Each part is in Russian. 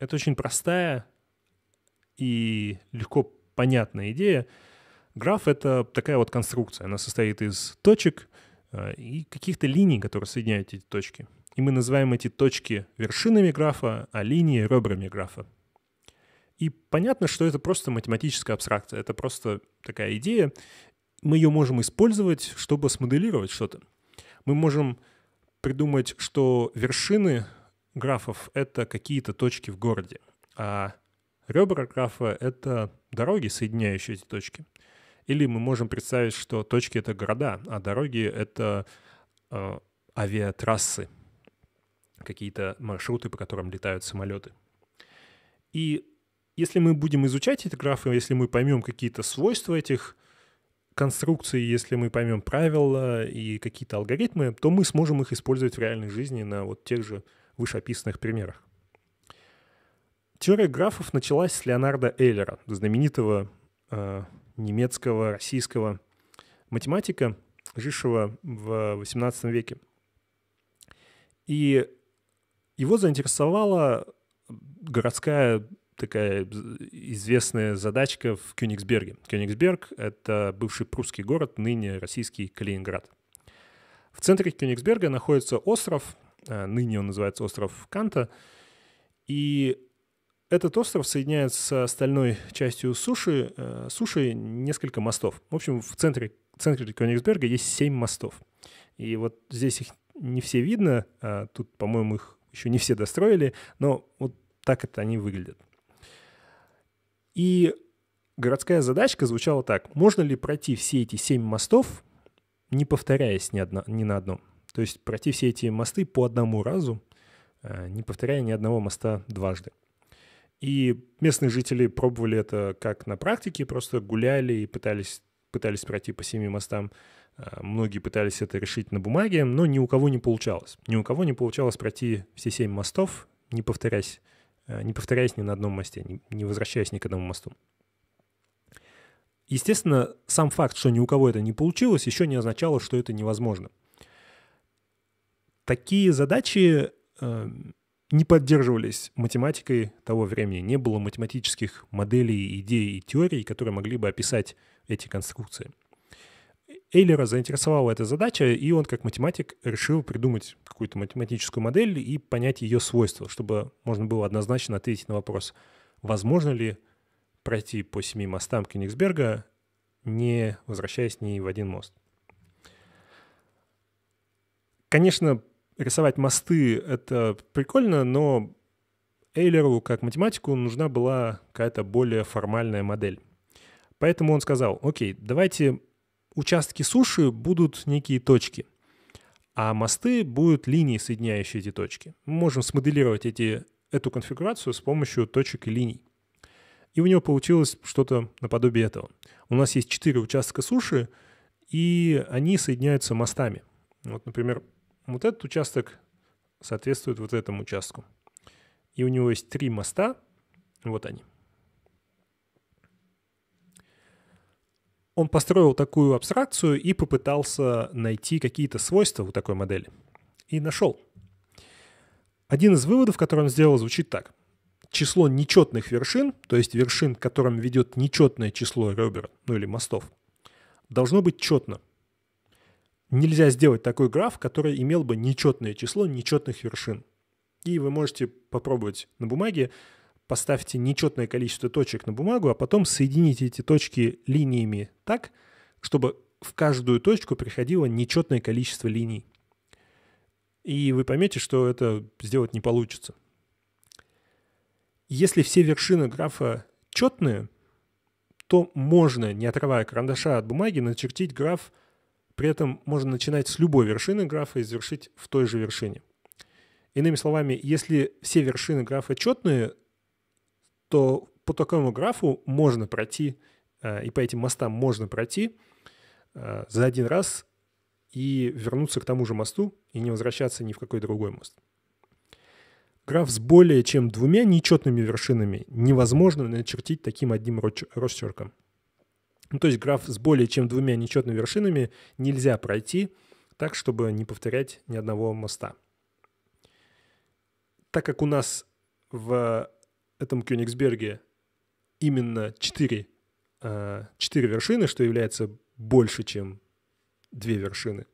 Это очень простая и легко понятная идея. Граф — это такая вот конструкция. Она состоит из точек э, и каких-то линий, которые соединяют эти точки. И мы называем эти точки вершинами графа, а линии — ребрами графа. И понятно, что это просто математическая абстракция, это просто такая идея. Мы ее можем использовать, чтобы смоделировать что-то. Мы можем придумать, что вершины графов — это какие-то точки в городе, а ребра графа — это дороги, соединяющие эти точки. Или мы можем представить, что точки — это города, а дороги — это э, авиатрассы, какие-то маршруты, по которым летают самолеты. И если мы будем изучать эти графы, если мы поймем какие-то свойства этих конструкций, если мы поймем правила и какие-то алгоритмы, то мы сможем их использовать в реальной жизни на вот тех же вышеописанных примерах. Теория графов началась с Леонарда Эйлера, знаменитого э, немецкого, российского математика, жившего в XVIII веке. И его заинтересовала городская такая известная задачка в Кёнигсберге. Кёнигсберг — это бывший прусский город, ныне российский Калининград. В центре Кёнигсберга находится остров — Э, ныне он называется остров Канта. И этот остров соединяет с остальной частью суши, э, суши несколько мостов. В общем, в центре, в центре Кёнигсберга есть семь мостов. И вот здесь их не все видно, а тут, по-моему, их еще не все достроили, но вот так это они выглядят. И городская задачка звучала так. Можно ли пройти все эти семь мостов, не повторяясь ни, одно, ни на одном? То есть пройти все эти мосты по одному разу, э, не повторяя ни одного моста дважды. И местные жители пробовали это как на практике, просто гуляли и пытались, пытались пройти по семи мостам. Э, многие пытались это решить на бумаге, но ни у кого не получалось. Ни у кого не получалось пройти все семь мостов, не повторяясь, э, не повторяясь ни на одном мосте, не возвращаясь ни к одному мосту. Естественно, сам факт, что ни у кого это не получилось, еще не означало, что это невозможно такие задачи э, не поддерживались математикой того времени. Не было математических моделей, идей и теорий, которые могли бы описать эти конструкции. Эйлера заинтересовала эта задача, и он как математик решил придумать какую-то математическую модель и понять ее свойства, чтобы можно было однозначно ответить на вопрос, возможно ли пройти по семи мостам Кёнигсберга, не возвращаясь ни в один мост. Конечно, рисовать мосты — это прикольно, но Эйлеру как математику нужна была какая-то более формальная модель. Поэтому он сказал, окей, давайте участки суши будут некие точки, а мосты будут линии, соединяющие эти точки. Мы можем смоделировать эти, эту конфигурацию с помощью точек и линий. И у него получилось что-то наподобие этого. У нас есть четыре участка суши, и они соединяются мостами. Вот, например, вот этот участок соответствует вот этому участку. И у него есть три моста. Вот они. Он построил такую абстракцию и попытался найти какие-то свойства у такой модели. И нашел. Один из выводов, который он сделал, звучит так. Число нечетных вершин, то есть вершин, к которым ведет нечетное число ребер, ну или мостов, должно быть четно – нельзя сделать такой граф, который имел бы нечетное число нечетных вершин. И вы можете попробовать на бумаге, поставьте нечетное количество точек на бумагу, а потом соедините эти точки линиями так, чтобы в каждую точку приходило нечетное количество линий. И вы поймете, что это сделать не получится. Если все вершины графа четные, то можно, не отрывая карандаша от бумаги, начертить граф при этом можно начинать с любой вершины графа и завершить в той же вершине. Иными словами, если все вершины графа четные, то по такому графу можно пройти, э, и по этим мостам можно пройти э, за один раз и вернуться к тому же мосту и не возвращаться ни в какой другой мост. Граф с более чем двумя нечетными вершинами невозможно начертить таким одним росчерком. Ну, то есть граф с более чем двумя нечетными вершинами нельзя пройти так, чтобы не повторять ни одного моста. Так как у нас в этом Кёнигсберге именно 4, 4 э, вершины, что является больше, чем две вершины,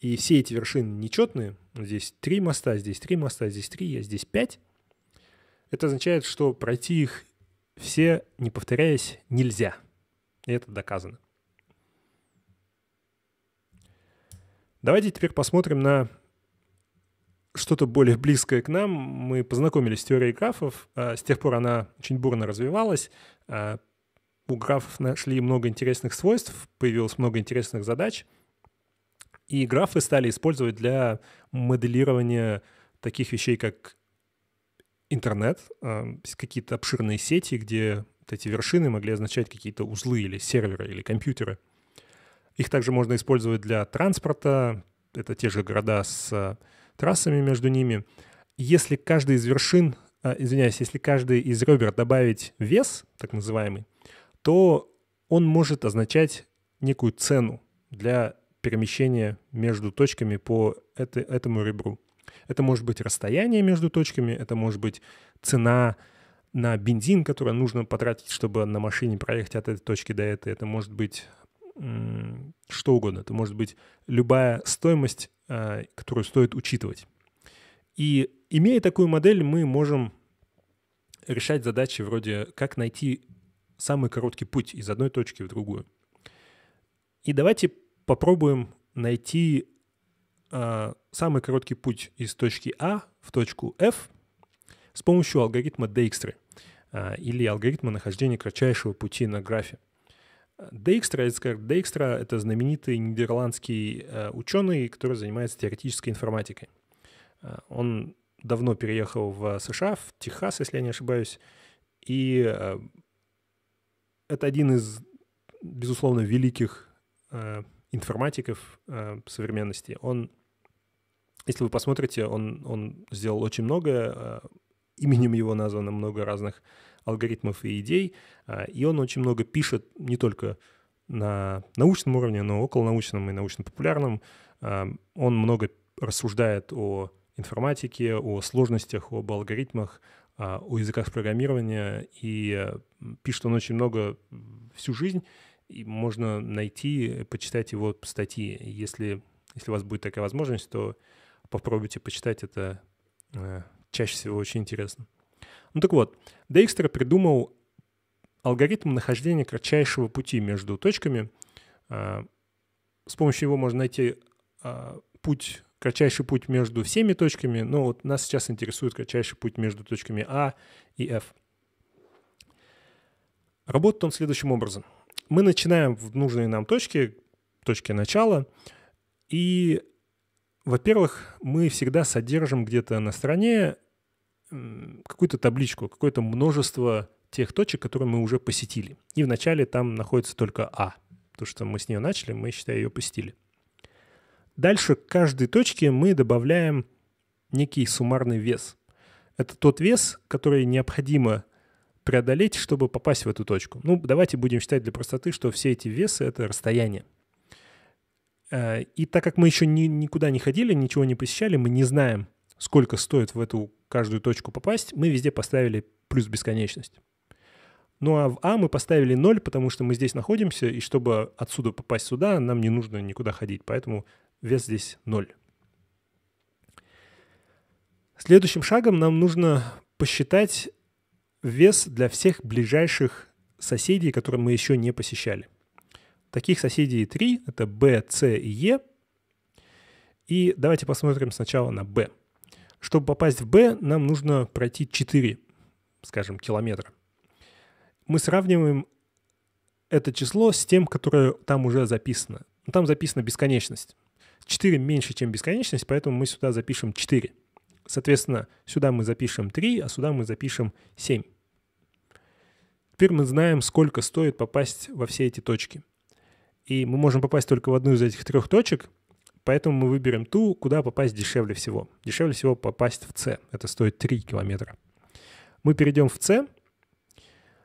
и все эти вершины нечетные, ну, здесь три моста, здесь три моста, здесь три, а здесь пять, это означает, что пройти их все, не повторяясь, нельзя – и это доказано. Давайте теперь посмотрим на что-то более близкое к нам. Мы познакомились с теорией графов. А, с тех пор она очень бурно развивалась. А, у графов нашли много интересных свойств, появилось много интересных задач. И графы стали использовать для моделирования таких вещей, как интернет, а, какие-то обширные сети, где эти вершины могли означать какие-то узлы или серверы или компьютеры. Их также можно использовать для транспорта. Это те же города с э, трассами между ними. Если каждый из вершин, э, извиняюсь, если каждый из ребер добавить вес, так называемый, то он может означать некую цену для перемещения между точками по это, этому ребру. Это может быть расстояние между точками, это может быть цена на бензин, который нужно потратить, чтобы на машине проехать от этой точки до этой. Это может быть что угодно. Это может быть любая стоимость, э, которую стоит учитывать. И имея такую модель, мы можем решать задачи вроде «как найти самый короткий путь из одной точки в другую». И давайте попробуем найти э, самый короткий путь из точки А в точку F с помощью алгоритма Дейкстры. А, или алгоритма нахождения кратчайшего пути на графе. Дейкстра, Эцкард Дейкстра — это знаменитый нидерландский э, ученый, который занимается теоретической информатикой. А, он давно переехал в США, в Техас, если я не ошибаюсь, и э, это один из, безусловно, великих э, информатиков современности. Он, если вы посмотрите, он, он сделал очень много а, именем его названо много разных алгоритмов и идей, а, и он очень много пишет не только на научном уровне, но около научном и научно-популярном. А, он много рассуждает о информатике, о сложностях, об алгоритмах, а, о языках программирования, и пишет он очень много всю жизнь, и можно найти, почитать его статьи. Если, если у вас будет такая возможность, то попробуйте почитать это чаще всего очень интересно. Ну так вот, Дейкстер придумал алгоритм нахождения кратчайшего пути между точками. А, с помощью его можно найти а, путь, кратчайший путь между всеми точками, но вот нас сейчас интересует кратчайший путь между точками А и F. Работает он следующим образом. Мы начинаем в нужной нам точке, точке начала, и во-первых, мы всегда содержим где-то на стороне какую-то табличку, какое-то множество тех точек, которые мы уже посетили. И вначале там находится только А. То, что мы с нее начали, мы, считай, ее посетили. Дальше к каждой точке мы добавляем некий суммарный вес. Это тот вес, который необходимо преодолеть, чтобы попасть в эту точку. Ну, давайте будем считать для простоты, что все эти весы — это расстояние. Э, и так как мы еще ни, никуда не ходили, ничего не посещали, мы не знаем, сколько стоит в эту каждую точку попасть, мы везде поставили плюс бесконечность. Ну а в А мы поставили 0, потому что мы здесь находимся, и чтобы отсюда попасть сюда, нам не нужно никуда ходить, поэтому вес здесь 0. Следующим шагом нам нужно посчитать вес для всех ближайших соседей, которые мы еще не посещали – Таких соседей три — это B, C и E. И давайте посмотрим сначала на B. Чтобы попасть в B, нам нужно пройти 4, скажем, километра. Мы сравниваем это число с тем, которое там уже записано. Ну, там записана бесконечность. 4 меньше, чем бесконечность, поэтому мы сюда запишем 4. Соответственно, сюда мы запишем 3, а сюда мы запишем 7. Теперь мы знаем, сколько стоит попасть во все эти точки и мы можем попасть только в одну из этих трех точек, поэтому мы выберем ту, куда попасть дешевле всего. Дешевле всего попасть в С, это стоит 3 километра. Мы перейдем в С,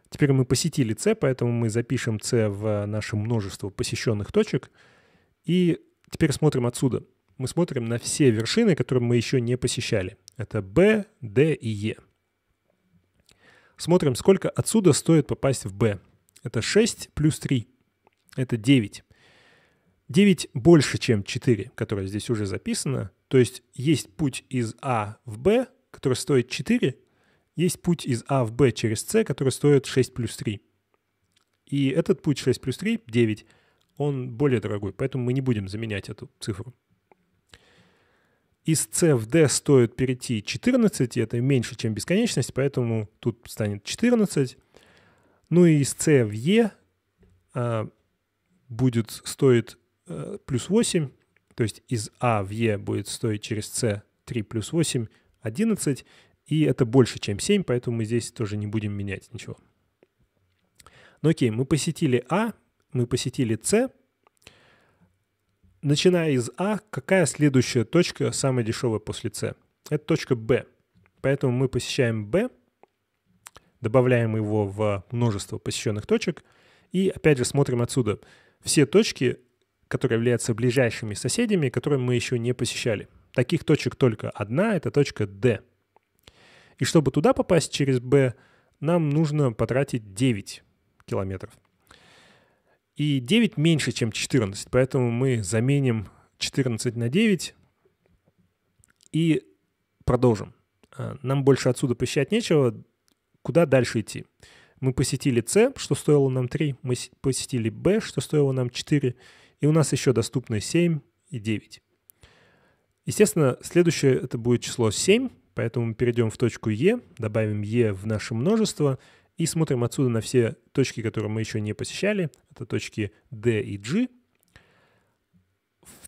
теперь мы посетили С, поэтому мы запишем С в наше множество посещенных точек, и теперь смотрим отсюда. Мы смотрим на все вершины, которые мы еще не посещали. Это Б, Д и Е. E. Смотрим, сколько отсюда стоит попасть в Б. Это 6 плюс 3 это 9. 9 больше, чем 4, которое здесь уже записано. То есть есть путь из А в Б, который стоит 4, есть путь из А в Б через С, который стоит 6 плюс 3. И этот путь 6 плюс 3, 9, он более дорогой, поэтому мы не будем заменять эту цифру. Из С в Д стоит перейти 14, и это меньше, чем бесконечность, поэтому тут станет 14. Ну и из С в Е а, будет стоить э, плюс 8, то есть из А в Е будет стоить через С 3 плюс 8, 11, и это больше, чем 7, поэтому мы здесь тоже не будем менять ничего. Ну окей, мы посетили А, мы посетили С. Начиная из А, какая следующая точка самая дешевая после С? Это точка Б. Поэтому мы посещаем Б, добавляем его в множество посещенных точек и опять же смотрим отсюда – все точки, которые являются ближайшими соседями, которые мы еще не посещали. Таких точек только одна, это точка D. И чтобы туда попасть через B, нам нужно потратить 9 километров. И 9 меньше, чем 14, поэтому мы заменим 14 на 9 и продолжим. А, нам больше отсюда посещать нечего, куда дальше идти. Мы посетили C, что стоило нам 3, мы посетили B, что стоило нам 4, и у нас еще доступны 7 и 9. Естественно, следующее это будет число 7, поэтому мы перейдем в точку E, добавим E в наше множество и смотрим отсюда на все точки, которые мы еще не посещали. Это точки D и G.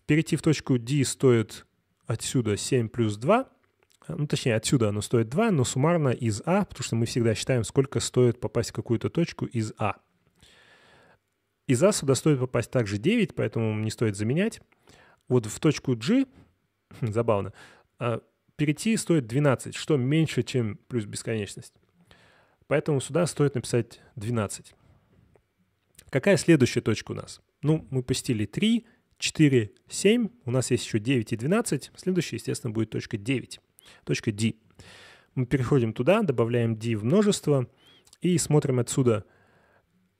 Перейти в точку D стоит отсюда 7 плюс 2, Э, ну точнее отсюда оно стоит 2, но суммарно из А, потому что мы всегда считаем, сколько стоит попасть в какую-то точку из А. Из А сюда стоит попасть также 9, поэтому не стоит заменять. Вот в точку G, забавно, э, перейти стоит 12, что меньше, чем плюс бесконечность. Поэтому сюда стоит написать 12. Какая следующая точка у нас? Ну, мы посетили 3, 4, 7, у нас есть еще 9 и 12, следующая, естественно, будет точка 9 точка D. Мы переходим туда, добавляем D в множество и смотрим отсюда.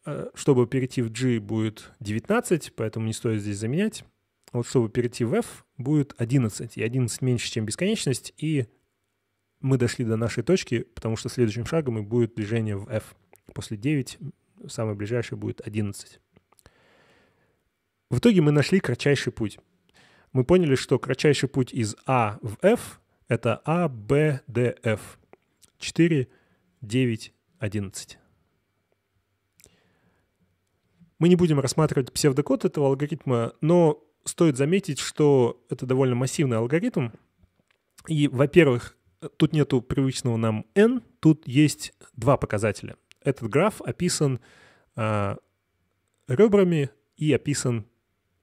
Э, чтобы перейти в G будет 19, поэтому не стоит здесь заменять. вот чтобы перейти в F будет 11, и 11 меньше, чем бесконечность, и мы дошли до нашей точки, потому что следующим шагом и будет движение в F. После 9 самое ближайшее будет 11. В итоге мы нашли кратчайший путь. Мы поняли, что кратчайший путь из a а в F это А, Б, Д, Ф. 4, 9, 11. Мы не будем рассматривать псевдокод этого алгоритма, но стоит заметить, что это довольно массивный алгоритм. И, во-первых, тут нету привычного нам n, тут есть два показателя. Этот граф описан э, ребрами и описан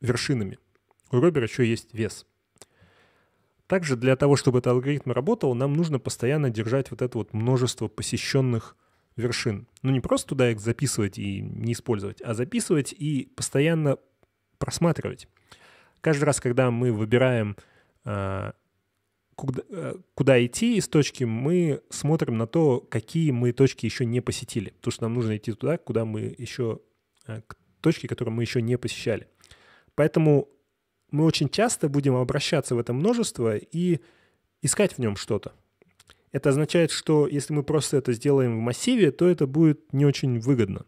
вершинами. У ребер еще есть вес. Также для того, чтобы этот алгоритм работал, нам нужно постоянно держать вот это вот множество посещенных вершин. Ну не просто туда их записывать и не использовать, а записывать и постоянно просматривать. Каждый раз, когда мы выбираем, а, куда, э, куда идти из точки, мы смотрим на то, какие мы точки еще не посетили. Потому что нам нужно идти туда, куда мы еще, э, к точке, которую мы еще не посещали. Поэтому мы очень часто будем обращаться в это множество и искать в нем что-то. Это означает, что если мы просто это сделаем в массиве, то это будет не очень выгодно.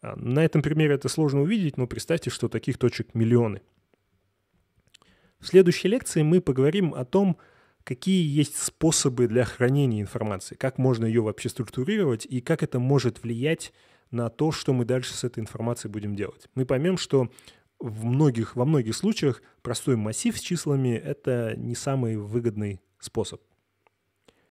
А, на этом примере это сложно увидеть, но представьте, что таких точек миллионы. В следующей лекции мы поговорим о том, какие есть способы для хранения информации, как можно ее вообще структурировать и как это может влиять на то, что мы дальше с этой информацией будем делать. Мы поймем, что в многих, во многих случаях простой массив с числами — это не самый выгодный способ.